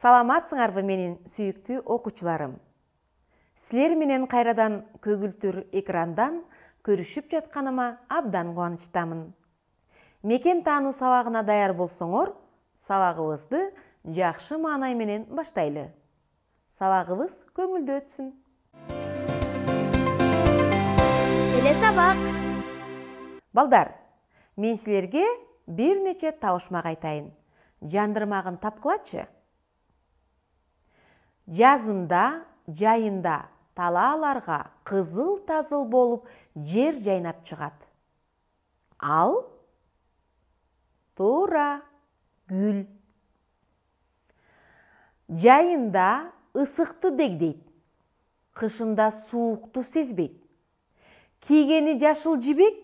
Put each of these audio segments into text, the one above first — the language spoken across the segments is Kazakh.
саламатсыңарбы менин сүйікті окуучуларым силер менен кайрадан көгүлтүр экрандан көрүшүп жатқаныма абдан кубанычтамын мекен таануу сабагына даяр болсоңор сабагыбызды жакшы маанай менен баштайлы сабагыбыз көңүлдүү өтсүн эле балдар мен силерге бир нече табышмак айтайын жандырмагын тапкылачы жазында жайында талаларға қызыл тазыл болып жер жайнап шығады ал тура гүл жайында ысықты дегдейді қышында суықты сезбейт. кигені жашыл жібек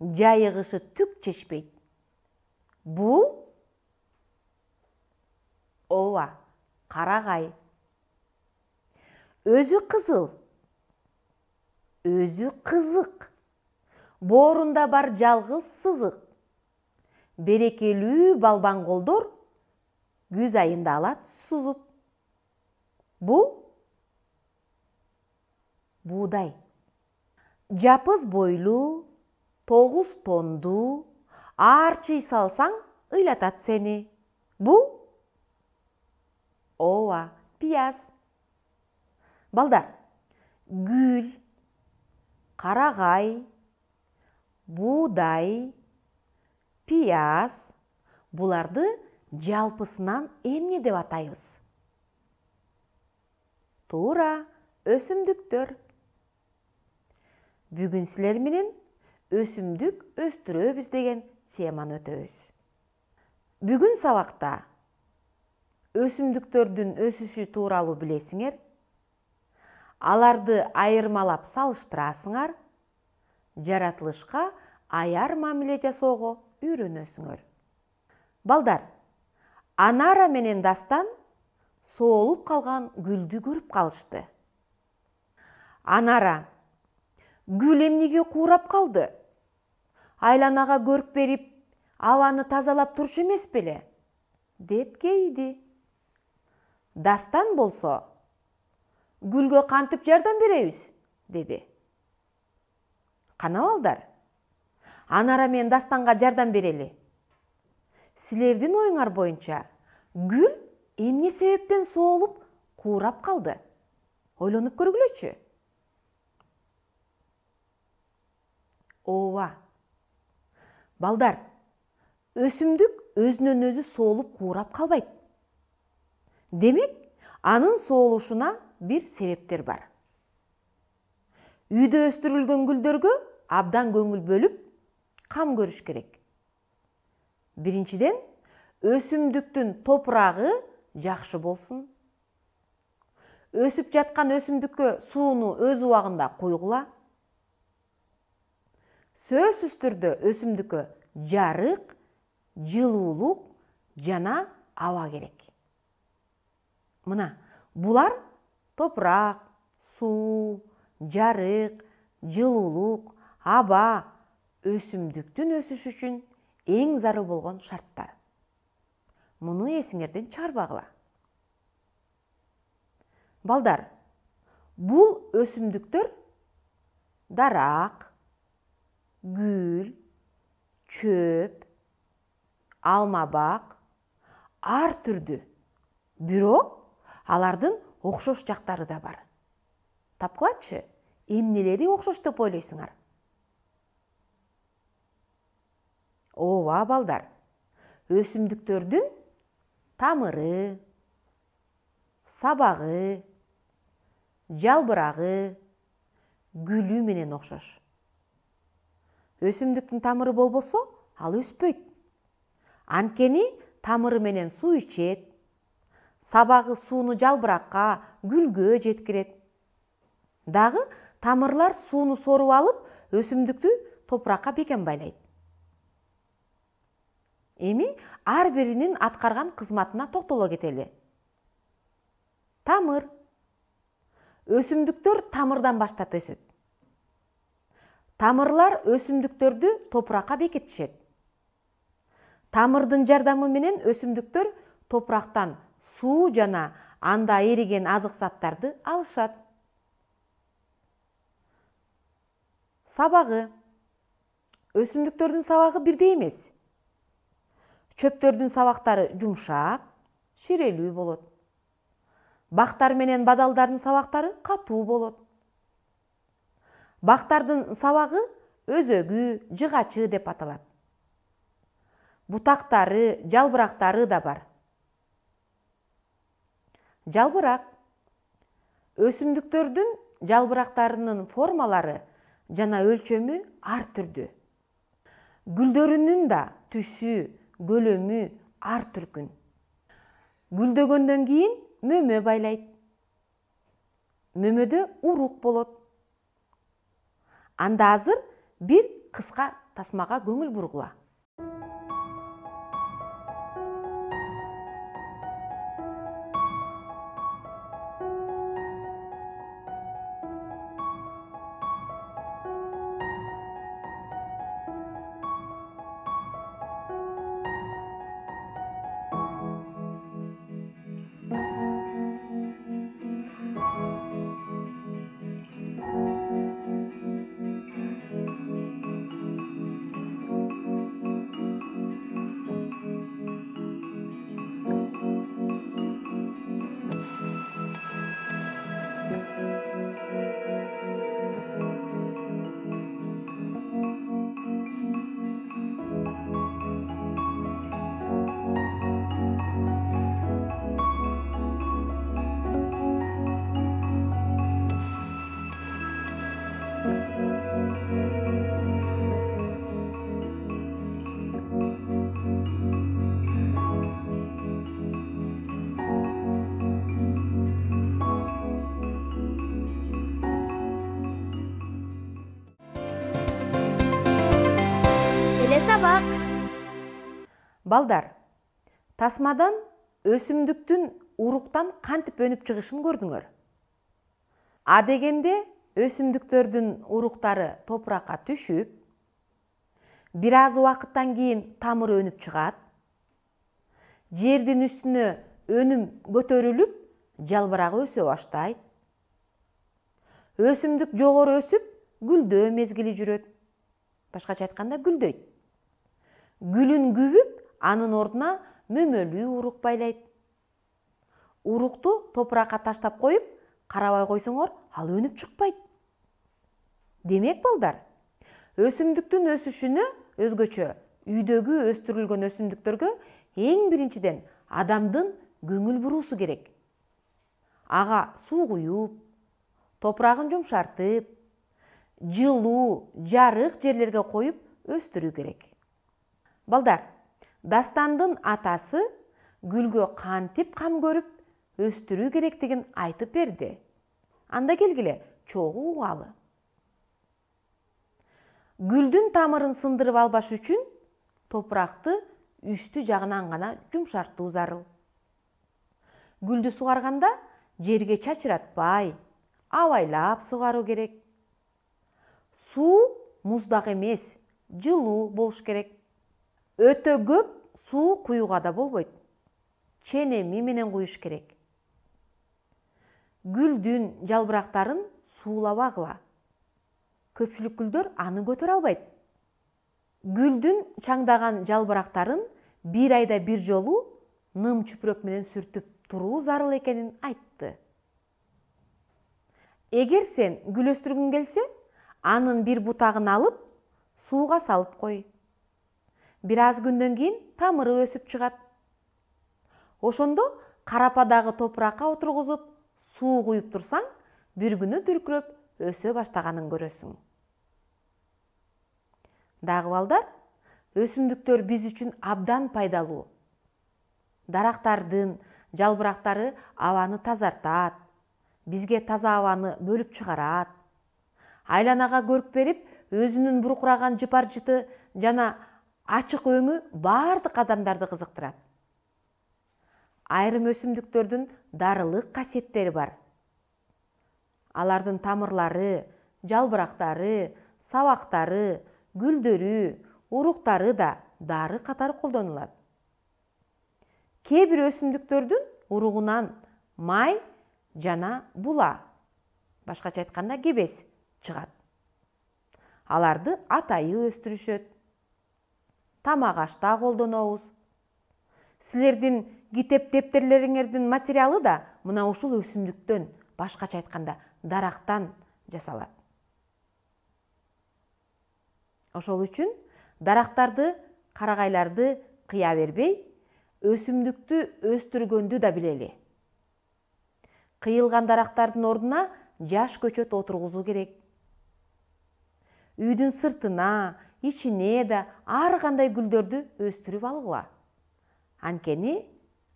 жайығысы түк чечпейт бұл ова қарағай өзі қызыл өзі қызық борында бар жалғыз сызық берекелі балбан колдор күз айында алат сузуп бұл буудай жапыз бойлу тогуз тондуу арчый салсаң ыйлатат сені Бұл? Ова, пияз балдар гүл қарағай будай пияз бұларды жалпысынан эмне деп атайбыз туура өсімдіктер бүгін силер менен өсімдік өстүрөбүз деген теманы өтөбүз бүгін сабақта өсімдіктердің өсүшү тууралуу білесіңер аларды айырмалап салыштырасыңар жаратылышқа аяр мамиле жасоого үйрөнөсүңөр балдар анара менен дастан соолуп қалған гүлдү көрүп калышты анара гүл эмнеге куурап калды айланага көрк берип абаны тазалап турчу эмес беле деп кейді. дастан болсо гүлге қантып жардам беребиз деді канап анара мен дастанға жардам берелі!» сілердің ойыңар бойынша, гүл эмне себептен соолуп куурап қалды!» ойлонуп көргүлөчү ооба балдар өсімдік өзінен өзі соғылып қурап қалбайды демек аның соғылушына бір себептер бар үйде өстірілген гүлдерге абдан көңіл бөліп қам көріш керек біріншіден өсімдіктің топырағы жақсы болсын өсіп жатқан өсімдікке суыны өз уағында қойғыла. сөзсүз үстірді өсімдікке жарық жылулық жана ауа керек мына бұлар топурак суу жарык жылуулук аба өсүмдүктүн өсүшү үчүн эң зарыл болгон шарттар муну эсиңерден чыгарбагыла балдар бул өсүмдүктөр дарак гүл чөп алма бак ар түрдүү бирок алардын окшош жактары да бар тапкылачы эмнелери окшош деп ойлойсуңар ооба балдар өсүмдүктөрдүн тамыры сабагы жалбырагы гүлү менен окшош өсүмдүктүн тамыры болбосо ал өспөйт анткени тамыры менен суу ичет сабағы сууну жалбыракка гүлгө жеткирет Дағы тамырлар сууну соруп алып өсүмдүктү топуракка бекем байлайт эми ар биринин аткарган кызматына токтоло кетели тамыр өсүмдүктөр тамырдан баштап өсөт тамырлар өсүмдүктөрдү топуракка бекитишет тамырдын жардамы менен өсүмдүктөр топурактан суу жана анда эриген азык заттарды алышат сабагы өсүмдүктөрдүн сабагы бирдей эмес чөптөрдүн сабактары жумшак ширелүү болот бактар менен бадалдардын сабактары катуу болот бактардын сабагы өзөгү жыгачы деп аталат бутактары жалбырактары да бар жалбырақ өсімдіктердің жалбырақтарының формалары жана өлчөмү ар түрдүү гүлдөрүнүн да түсү көлөмү ар түркүн гүлдөгөндөн кийин мөмө байлайт мөмөдө урук болот анда азыр бир кыска тасмага көңүл бургула сабақ балдар тасмадан өсімдіктің уруктан кантип өнүп чыгышын көрдүңөр а дегенде өсімдіктердің уруктары топыраққа түшіп бир аз убакыттан кийин тамыры өнүп чыгат жердин үстүнө өнүм көтөрүлүп жалбырагы өсө баштайт өсімдік жогору өсүп гүлдөө мезгили жүрөт башкача айтканда гүлдөйт гүлүн күбүп анын ордуна мөмөлүү урук байлайт урукту топуракка таштап коюп карабай койсоңор ал өнүп чыкпайт демек балдар өсүмдүктүн өсүшүнө өзгөчө үйдөгү өстүрүлгөн өсүмдүктөргө эң биринчиден адамдын көңүл буруусу керек ага суу куюп топурагын жумшартып жылуу жарык жерлерге коюп өстүрүү керек балдар дастандың атасы гүлгө қантип қам көріп өстіру керектігін айтып берді анда келгіле чоғы ұғалы. гүлдүн тамырын сындырып албаш үчүн топырақты үсті жағынан ғана жұмшартты ұзарыл. Гүлді суғарғанда жерге чачыратпай абайлап сугаруу керек Су мұздағы емес жылу болш керек өтө көп суу куюуга да болбойт ченеми менен куюш керек гүлдүн жалбырактарын суулабагыла көпчүлүк гүлдөр аны көтөрө албайт гүлдүн чаңдаган жалбырактарын бир айда бир жолу ным чүпүрөк менен сүртүп туруу зарыл экенин айтты эгер сен гүл өстүргүң келсе анын бир бутагын алып сууга салып кой бир аз күндөн кийин тамыры өсүп чыгат ошондо карападагы топуракка отургузуп суу куюп турсаң бир күнү дүркүрөп өсө баштаганын көрөсүң дагы балдар өсүмдүктөр биз үчүн абдан пайдалуу дарактардын жалбырактары абаны тазартат бизге таза абаны бөлүп чыгарат айланага көрк берип өзүнүн буркураган жыпар жыты жана ачык өңү баардык адамдарды кызыктырат айрым өсүмдүктөрдүн дарылык касиеттери бар алардын тамырлары жалбырактары сабактары гүлдөрү уруктары да дары катары колдонулат кээ бир өсүмдүктөрдүн уругунан май жана була башкача айтканда кебес чыгат аларды атайы өстүрүшөт тамак ашта колдонобуз силердин китеп дептерлериңердин материалы да мына ушул өсүмдүктөн башкача айтканда дарактан жасалат ошол үчүн дарактарды карагайларды кыя бербей өсүмдүктү өстүргөндү да билели кыйылган дарактардын ордуна жаш көчөт отургузуу керек үйдүн сыртына ичине да ар кандай гүлдөрдү өстүрүп алгыла анткени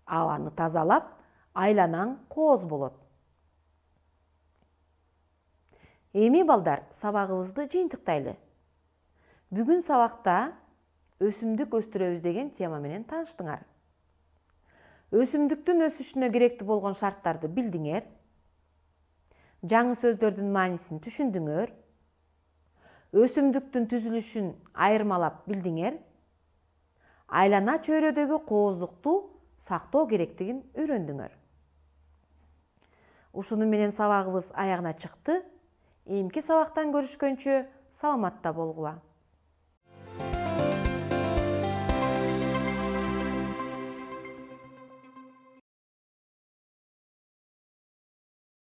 абаны тазалап айланаң кооз болот эми балдар сабагыбызды жыйынтыктайлы бүгүн сабакта өсүмдүк өстүрөбүз деген тема менен тааныштыңар өсүмдүктүн өсүшүнө керектүү болгон шарттарды билдиңер жаңы сөздөрдүн маанисин түшүндүңөр өсімдіктің түзілішін айырмалап білдіңер айлана чөйрөдөгү кооздукту сактоо керектигин үйрөндүңөр ушуну менен сабагыбыз аягына чыкты эмки сабактан көрүшкөнчө саламатта болгула